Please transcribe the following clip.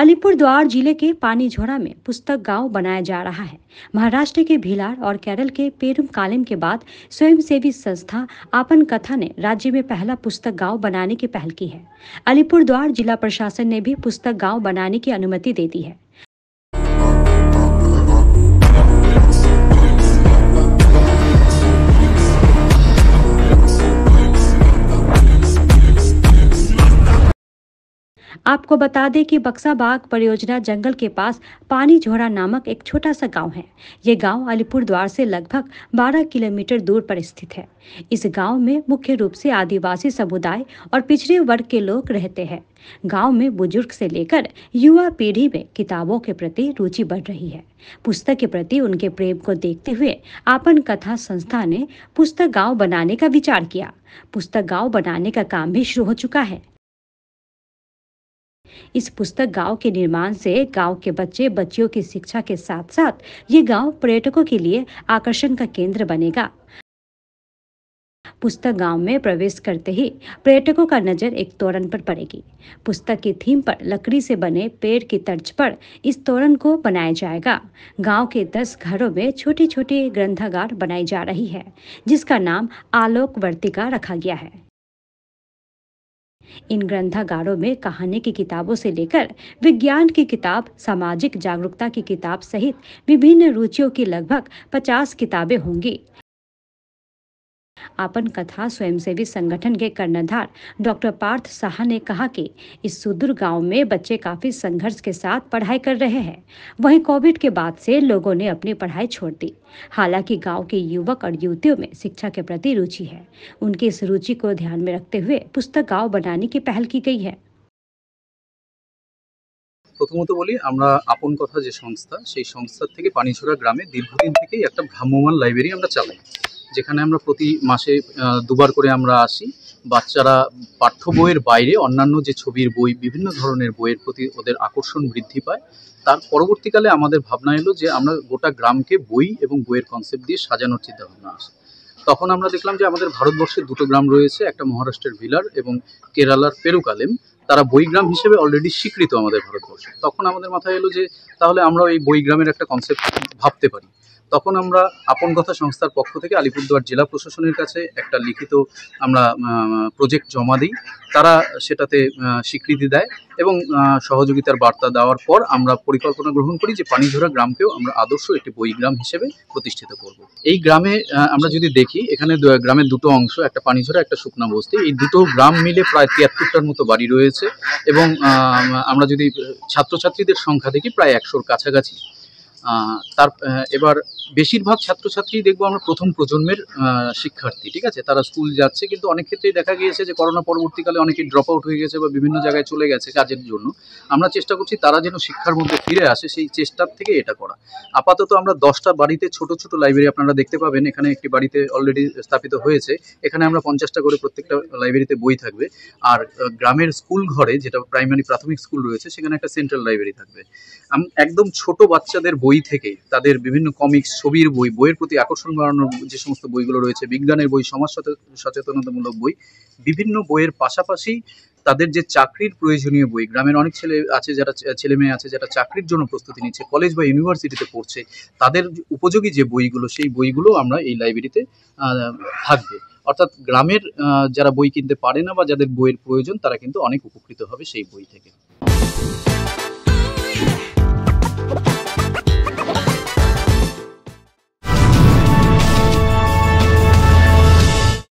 अलीपुरद्वार जिले के पानीझोड़ा में पुस्तक गांव बनाया जा रहा है महाराष्ट्र के भिलार और केरल के पेरुम कालेम के बाद स्वयंसेवी संस्था आपन कथा ने राज्य में पहला पुस्तक गांव बनाने की पहल की है अलीपुरद्वार जिला प्रशासन ने भी पुस्तक गांव बनाने की अनुमति दे दी है आपको बता दें कि बक्सा बाग परियोजना जंगल के पास पानी झोरा नामक एक छोटा सा गांव है ये गांव अलीपुर द्वार से लगभग 12 किलोमीटर दूर पर स्थित है इस गांव में मुख्य रूप से आदिवासी समुदाय और पिछड़े वर्ग के लोग रहते हैं गांव में बुजुर्ग से लेकर युवा पीढ़ी में किताबों के प्रति रुचि बढ़ रही है पुस्तक के प्रति उनके प्रेम को देखते हुए आपन कथा संस्था ने पुस्तक गांव बनाने का विचार किया पुस्तक गांव बनाने का काम भी शुरू हो चुका है इस पुस्तक गांव के निर्माण से गांव के बच्चे बच्चियों की शिक्षा के साथ साथ ये गांव पर्यटकों के लिए आकर्षण का केंद्र बनेगा पुस्तक गांव में प्रवेश करते ही पर्यटकों का नजर एक तोरण पर पड़ेगी पुस्तक की थीम पर लकड़ी से बने पेड़ की तर्ज पर इस तोरण को बनाया जाएगा गांव के दस घरों में छोटी छोटी ग्रंथागार बनाई जा रही है जिसका नाम आलोक वर्तिका रखा गया है इन ग्रंथागारों में कहानी की किताबों से लेकर विज्ञान की किताब सामाजिक जागरूकता की किताब सहित विभिन्न रुचियों की लगभग 50 किताबें होंगी आपन कथा स्वयंसेवी संगठन के कर्णधार डॉक्टर पार्थ साहा ने कहा कि इस सुदूर गांव में बच्चे काफी संघर्ष के साथ पढ़ाई कर रहे हैं वहीं कोविड के बाद से लोगों ने अपनी पढ़ाई छोड़ दी हालांकि गाँव के युवक और युवतियों में शिक्षा के प्रति रुचि है उनकी इस रुचि को ध्यान में रखते हुए पुस्तक गाँव बनाने की पहल की गई है প্রথমত বলি আমরা আপন কথা যে সংস্থা সেই সংস্থার থেকে পানিছোড়া গ্রামে দীর্ঘদিন থেকেই একটা ভ্রাম্যমান লাইব্রেরি আমরা চালাই যেখানে আমরা প্রতি মাসে দুবার করে আমরা আসি বাচ্চারা পাঠ্য বইয়ের বাইরে অন্যান্য যে ছবির বই বিভিন্ন ধরনের বইয়ের প্রতি ওদের আকর্ষণ বৃদ্ধি পায় তার পরবর্তীকালে আমাদের ভাবনা এলো যে আমরা গোটা গ্রামকে বই এবং বইয়ের কনসেপ্ট দিয়ে সাজানোর চিন্তাভাবনা আসে তখন আমরা দেখলাম যে আমাদের ভারতবর্ষে দুটো গ্রাম রয়েছে একটা মহারাষ্ট্রের ভিলার এবং কেরালার পেরুকালেম তারা বইগ্রাম হিসেবে অলরেডি স্বীকৃত আমাদের ভারতবর্ষে তখন আমাদের মাথায় এলো যে তাহলে আমরা এই বইগ্রামের একটা কনসেপ্ট ভাবতে পারি তখন আমরা আপন কথা সংস্থার পক্ষ থেকে আলিপুরদুয়ার জেলা প্রশাসনের কাছে একটা লিখিত আমরা প্রজেক্ট জমা দিই তারা সেটাতে স্বীকৃতি দেয় এবং সহযোগিতার বার্তা দেওয়ার পর আমরা পরিকল্পনা গ্রহণ করি যে পানিঝোরা গ্রামকেও আমরা আদর্শ একটি বই গ্রাম হিসেবে প্রতিষ্ঠিত করব। এই গ্রামে আমরা যদি দেখি এখানে গ্রামের দুটো অংশ একটা পানিঝোরা একটা শুকনা বস্তি এই দুটো গ্রাম মিলে প্রায় তিয়াত্তরটার মতো বাড়ি রয়েছে এবং আমরা যদি ছাত্রছাত্রীদের সংখ্যা দেখি প্রায় একশোর কাছাকাছি তার এবার বেশিরভাগ ছাত্রছাত্রী দেখবো আমরা প্রথম প্রজন্মের শিক্ষার্থী ঠিক আছে তারা স্কুল যাচ্ছে কিন্তু অনেক ক্ষেত্রেই দেখা গিয়েছে যে করোনা পরবর্তীকালে অনেকে ড্রপ আউট হয়ে গেছে বা বিভিন্ন জায়গায় চলে গেছে কাজের জন্য আমরা চেষ্টা করছি তারা যেন শিক্ষার মধ্যে ফিরে আসে সেই চেষ্টার থেকে এটা করা আপাতত আমরা দশটা বাড়িতে ছোট ছোট লাইব্রেরি আপনারা দেখতে পাবেন এখানে একটি বাড়িতে অলরেডি স্থাপিত হয়েছে এখানে আমরা পঞ্চাশটা করে প্রত্যেকটা লাইব্রেরিতে বই থাকবে আর গ্রামের স্কুল ঘরে যেটা প্রাইমারি প্রাথমিক স্কুল রয়েছে সেখানে একটা সেন্ট্রাল লাইব্রেরি থাকবে একদম ছোট বাচ্চাদের বই বই থেকে তাদের বিভিন্ন কমিক্স ছবির বই বইয়ের প্রতি আকর্ষণ বাড়ানোর যে সমস্ত বইগুলো রয়েছে বিজ্ঞানের বই সমাজ সচেতনতামূলক বই বিভিন্ন বইয়ের পাশাপাশি তাদের যে চাকরির প্রয়োজনীয় বই গ্রামের অনেক ছেলে আছে যারা ছেলে মেয়ে আছে যারা চাকরির জন্য প্রস্তুতি নিচ্ছে কলেজ বা ইউনিভার্সিটিতে পড়ছে তাদের উপযোগী যে বইগুলো সেই বইগুলো আমরা এই লাইব্রেরিতে থাকবে অর্থাৎ গ্রামের যারা বই কিনতে পারে না বা যাদের বইয়ের প্রয়োজন তারা কিন্তু অনেক উপকৃত হবে সেই বই থেকে